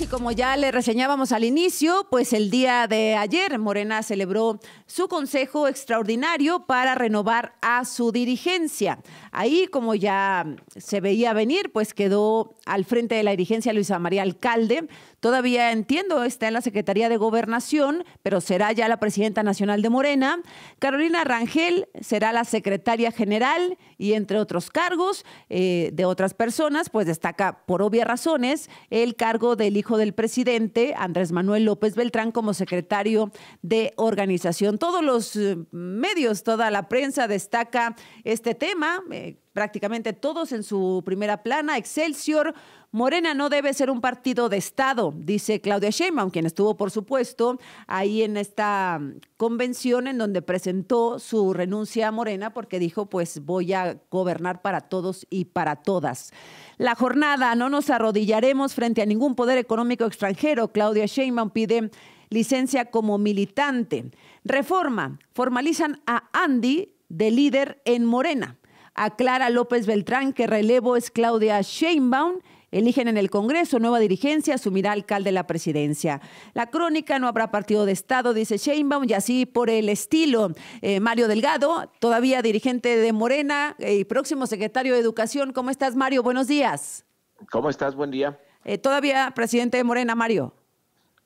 y como ya le reseñábamos al inicio, pues el día de ayer Morena celebró su consejo extraordinario para renovar a su dirigencia. Ahí, como ya se veía venir, pues quedó al frente de la dirigencia Luisa María Alcalde. Todavía entiendo, está en la Secretaría de Gobernación, pero será ya la presidenta nacional de Morena. Carolina Rangel será la secretaria general y entre otros cargos eh, de otras personas, pues destaca por obvias razones el cargo del hijo del presidente, Andrés Manuel López Beltrán, como secretario de organización. Todos los eh, medios, toda la prensa destaca este tema. Eh, prácticamente todos en su primera plana, Excelsior, Morena no debe ser un partido de Estado, dice Claudia Sheinbaum, quien estuvo, por supuesto, ahí en esta mm, convención en donde presentó su renuncia a Morena porque dijo, pues voy a gobernar para todos y para todas. La jornada, no nos arrodillaremos frente a ningún poder económico extranjero. Claudia Sheinbaum pide licencia como militante. Reforma, formalizan a Andy de líder en Morena. Aclara López Beltrán que relevo es Claudia Sheinbaum Eligen en el Congreso nueva dirigencia, asumirá alcalde la presidencia. La crónica, no habrá partido de Estado, dice Sheinbaum, y así por el estilo. Eh, Mario Delgado, todavía dirigente de Morena eh, y próximo secretario de Educación. ¿Cómo estás, Mario? Buenos días. ¿Cómo estás? Buen día. Eh, todavía presidente de Morena, Mario.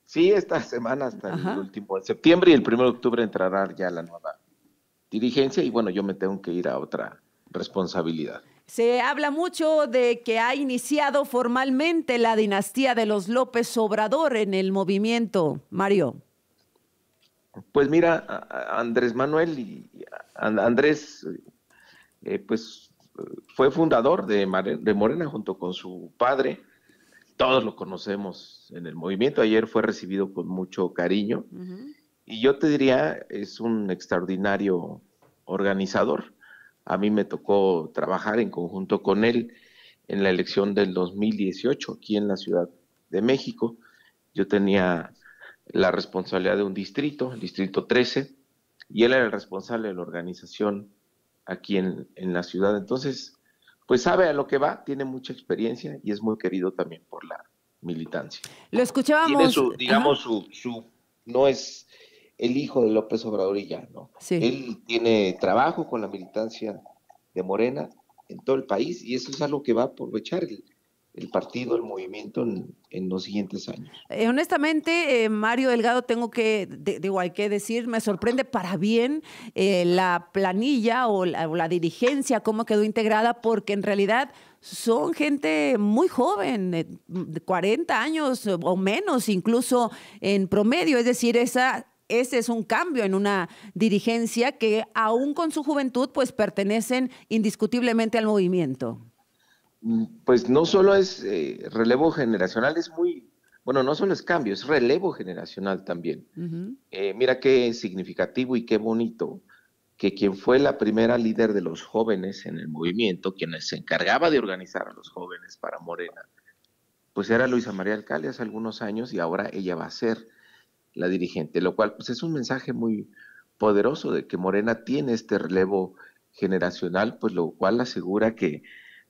Sí, esta semana hasta el último de septiembre y el primero de octubre entrará ya la nueva dirigencia y bueno, yo me tengo que ir a otra responsabilidad. Se habla mucho de que ha iniciado formalmente la dinastía de los López Obrador en el movimiento, Mario. Pues mira, Andrés Manuel y Andrés, eh, pues fue fundador de, Morena junto con su padre. Todos lo conocemos en el movimiento. Ayer fue recibido con mucho cariño. Y yo te diría, es un extraordinario organizador a mí me tocó trabajar en conjunto con él en la elección del 2018 aquí en la Ciudad de México. Yo tenía la responsabilidad de un distrito, el distrito 13, y él era el responsable de la organización aquí en, en la ciudad. Entonces, pues sabe a lo que va, tiene mucha experiencia y es muy querido también por la militancia. Lo escuchábamos. Tiene su, digamos, su, su, no es el hijo de López Obrador y ya, ¿no? Él tiene trabajo con la militancia de Morena en todo el país y eso es algo que va a aprovechar el, partido, el movimiento en, los siguientes años. Eh, honestamente, eh, Mario Delgado, tengo que, digo, hay que decir, me sorprende para bien eh, la planilla o la, dirigencia, cómo quedó integrada, porque en realidad son gente muy joven, de 40 años o menos incluso en promedio, es decir, esa ese es un cambio en una dirigencia que aún con su juventud pues pertenecen indiscutiblemente al movimiento. Mm, pues no solo es eh, relevo generacional, es muy, bueno, no solo es cambio, es relevo generacional también. Eh, mira qué significativo y qué bonito que quien fue la primera líder de los jóvenes en el movimiento, quien se encargaba de organizar a los jóvenes para Morena, pues era Luisa María Alcalde hace algunos años y ahora ella va a ser la dirigente, lo cual pues, es un mensaje muy poderoso de que Morena tiene este relevo generacional, pues lo cual asegura que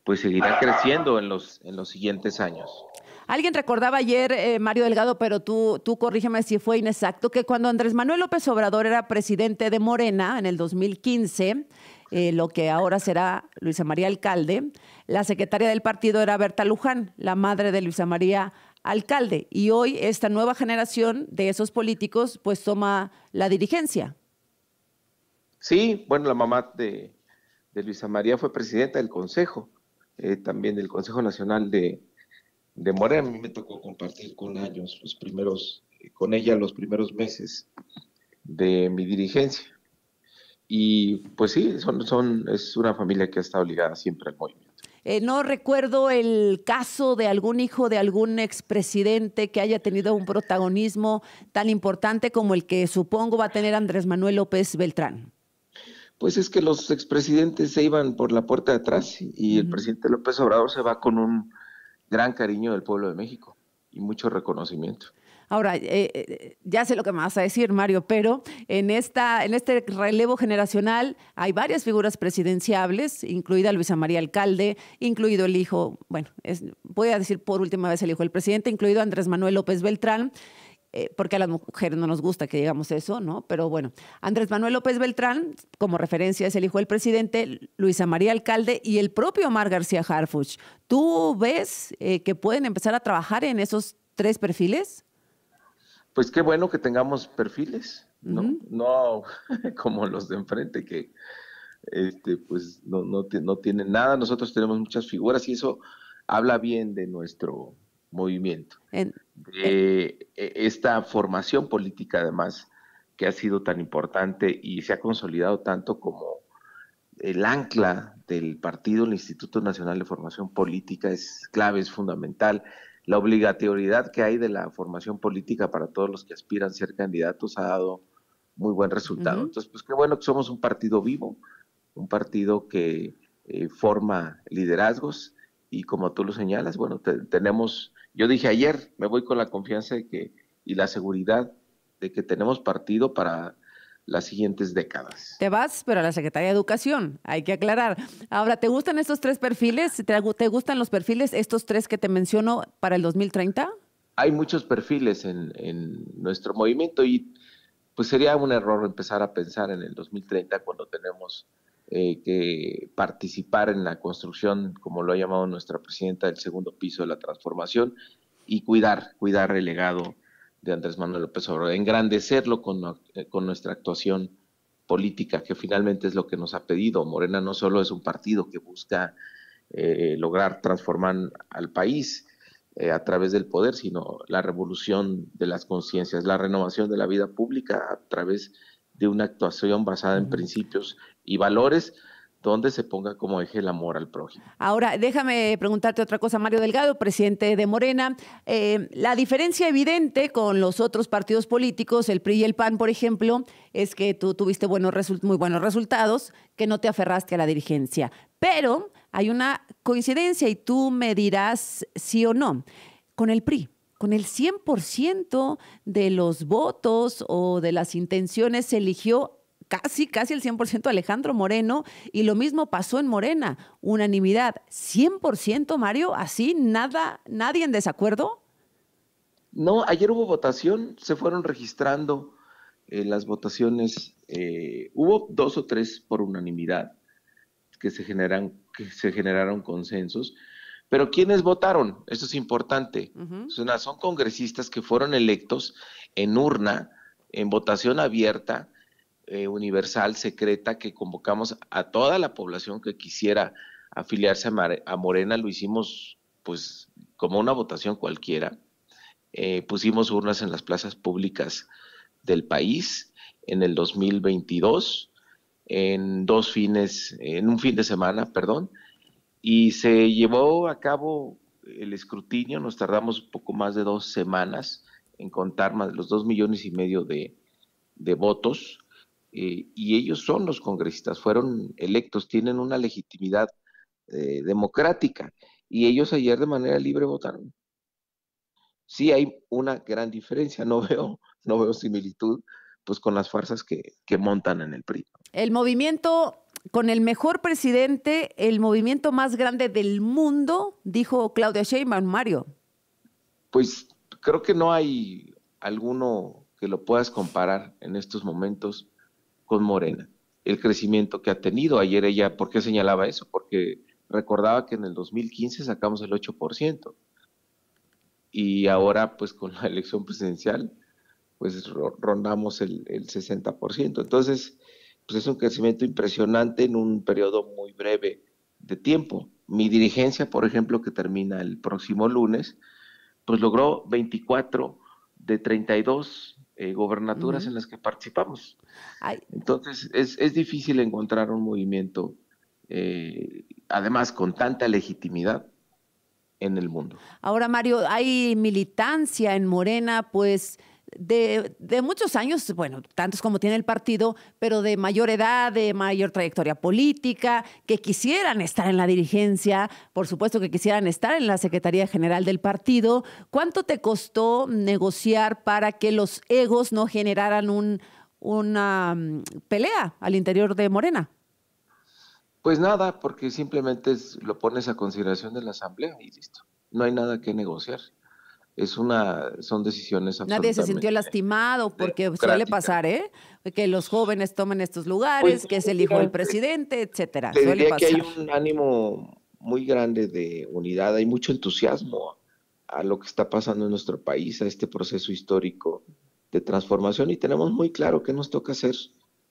pues seguirá creciendo en los, en los siguientes años. Alguien recordaba ayer, eh, Mario Delgado, pero tú, tú corrígeme si fue inexacto, que cuando Andrés Manuel López Obrador era presidente de Morena en el 2015, eh, lo que ahora será Luisa María Alcalde, la secretaria del partido era Berta Luján, la madre de Luisa María alcalde y hoy esta nueva generación de esos políticos pues toma la dirigencia. Sí, bueno, la mamá de, Luisa María fue presidenta del Consejo, eh, también del Consejo Nacional de, de Morena. A mí me tocó compartir con años los primeros, eh, con ella los primeros meses de mi dirigencia. Y pues sí, son, es una familia que ha estado ligada siempre al movimiento. Eh, no recuerdo el caso de algún hijo de algún expresidente que haya tenido un protagonismo tan importante como el que supongo va a tener Andrés Manuel López Beltrán. Pues es que los expresidentes se iban por la puerta de atrás y, el presidente López Obrador se va con un gran cariño del pueblo de México y mucho reconocimiento. Ahora, eh, eh, ya sé lo que me vas a decir, Mario, pero en, esta, en este relevo generacional hay varias figuras presidenciables, incluida Luisa María Alcalde, incluido el hijo, bueno, es, voy a decir por última vez el hijo del presidente, incluido Andrés Manuel López Beltrán. Eh, porque a las mujeres no nos gusta que digamos eso, ¿no? Pero bueno, Andrés Manuel López Beltrán, como referencia, es el hijo del presidente, Luisa María Alcalde y el propio Omar García Harfuch. ¿Tú ves que pueden empezar a trabajar en esos tres perfiles? pues qué bueno que tengamos perfiles, ¿no? No como los de enfrente que este, pues no, no, no, tienen nada, nosotros tenemos muchas figuras y eso habla bien de nuestro movimiento, de e, esta formación política además que ha sido tan importante y se ha consolidado tanto como el ancla del partido, el Instituto Nacional de Formación Política es clave, es fundamental la obligatoriedad que hay de la formación política para todos los que aspiran a ser candidatos ha dado muy buen resultado. Entonces, pues qué bueno que somos un partido vivo, un partido que eh, forma liderazgos y como tú lo señalas, bueno, tenemos, yo dije ayer, me voy con la confianza de que, y la seguridad de que tenemos partido para las siguientes décadas. Te vas, pero a la Secretaría de Educación, hay que aclarar. Ahora, ¿te gustan estos tres perfiles? ¿Te, gustan los perfiles, estos tres que te menciono, para el 2030? Hay muchos perfiles en, nuestro movimiento y pues sería un error empezar a pensar en el 2030 cuando tenemos eh, que participar en la construcción, como lo ha llamado nuestra presidenta, del segundo piso de la transformación y cuidar, cuidar el legado de Andrés Manuel López Obrador, engrandecerlo eh, con, nuestra actuación política, que finalmente es lo que nos ha pedido. Morena no solo es un partido que busca eh, lograr transformar al país eh, a través del poder, sino la revolución de las conciencias, la renovación de la vida pública a través de una actuación basada en principios y valores donde se ponga como eje el amor al prójimo. Ahora, déjame preguntarte otra cosa, Mario Delgado, presidente de Morena. Eh, la diferencia evidente con los otros partidos políticos, el PRI y el PAN, por ejemplo, es que tú tuviste buenos muy buenos resultados, que no te aferraste a la dirigencia. Pero hay una coincidencia y tú me dirás sí o no con el PRI con el 100% de los votos o de las intenciones se eligió casi, casi el 100% Alejandro Moreno y lo mismo pasó en Morena. Unanimidad, 100% Mario, así, nada, nadie en desacuerdo. No, ayer hubo votación, se fueron registrando eh, las votaciones, eh, hubo dos o tres por unanimidad que se, generan, que se generaron consensos, pero ¿quiénes votaron? Eso es importante. son congresistas que fueron electos en urna, en votación abierta, eh, universal, secreta, que convocamos a toda la población que quisiera afiliarse a, Morena, lo hicimos pues como una votación cualquiera. Eh, pusimos urnas en las plazas públicas del país en el 2022, en dos fines, en un fin de semana, perdón, y se llevó a cabo el escrutinio, nos tardamos poco más de dos semanas en contar más los dos millones y medio de, de votos, eh, y ellos son los congresistas, fueron electos, tienen una legitimidad eh, democrática y ellos ayer de manera libre votaron. Sí hay una gran diferencia, no veo, no veo similitud pues con las fuerzas que, que montan en el PRI. El movimiento con el mejor presidente, el movimiento más grande del mundo, dijo Claudia Sheinbaum, Mario. Pues creo que no hay alguno que lo puedas comparar en estos momentos con Morena, el crecimiento que ha tenido. Ayer ella, ¿por qué señalaba eso? Porque recordaba que en el 2015 sacamos el 8%. Y ahora, pues con la elección presidencial, pues rondamos el, el 60%. Entonces, pues es un crecimiento impresionante en un periodo muy breve de tiempo. Mi dirigencia, por ejemplo, que termina el próximo lunes, pues logró 24 de 32 eh, gobernaturas en las que participamos. Entonces, es, difícil encontrar un movimiento, eh, además, con tanta legitimidad en el mundo. Ahora, Mario, hay militancia en Morena, pues de, muchos años, bueno, tantos como tiene el partido, pero de mayor edad, de mayor trayectoria política, que quisieran estar en la dirigencia, por supuesto que quisieran estar en la Secretaría General del partido. ¿Cuánto te costó negociar para que los egos no generaran un, una mm, pelea al interior de Morena? Pues nada, porque simplemente lo pones a consideración de la Asamblea y listo. No hay nada que negociar es una, son decisiones Nadie se sintió lastimado porque suele pasar, ¿eh? Que los jóvenes tomen estos lugares, pues, que se elijo el presidente, etcétera. Te diría que hay un ánimo muy grande de unidad, hay mucho entusiasmo a lo que está pasando en nuestro país, a este proceso histórico de transformación y tenemos muy claro qué nos toca hacer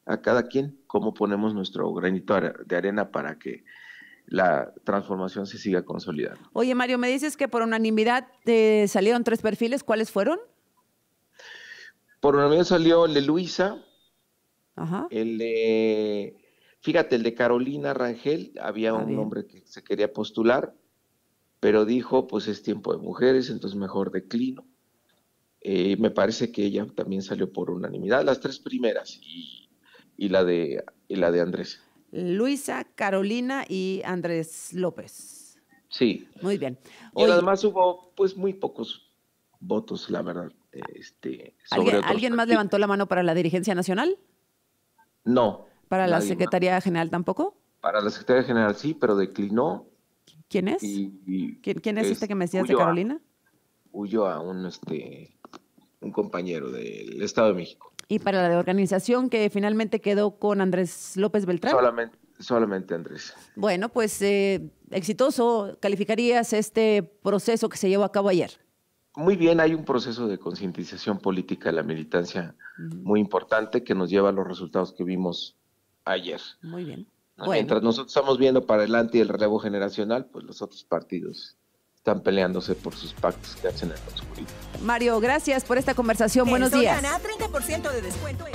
a cada quien, cómo ponemos nuestro granito de arena para que la transformación se siga consolidando. Oye, Mario, me dices que por unanimidad eh, salieron tres perfiles. ¿Cuáles fueron? Por unanimidad salió el de Luisa, el de... Fíjate, el de Carolina Rangel, había ah, un hombre que se quería postular, pero dijo, pues es tiempo de mujeres, entonces mejor declino. Eh, me parece que ella también salió por unanimidad, las tres primeras y, la, de, y la de Andrés. Luisa, Carolina y Andrés López. Sí. Muy bien. O además hubo pues muy pocos votos, la verdad. Este, ¿Alguien, más levantó la mano para la dirigencia nacional? No. ¿Para la Secretaría General tampoco? Para la Secretaría General sí, pero declinó. ¿Quién es? ¿Quién, es, este que me decías de Carolina? Huyó a un, este, un compañero del Estado de México y para la de organización que finalmente quedó con Andrés López Beltrán. Solamente, solamente Andrés. Bueno, pues eh, exitoso, ¿calificarías este proceso que se llevó a cabo ayer? Muy bien, hay un proceso de concientización política de la militancia muy importante que nos lleva a los resultados que vimos ayer. Muy bien. Mientras nosotros estamos viendo para adelante el relevo generacional, pues los otros partidos están peleándose por sus pactos que hacen en la oscuridad. Mario, gracias por esta conversación. Buenos días. 30% de descuento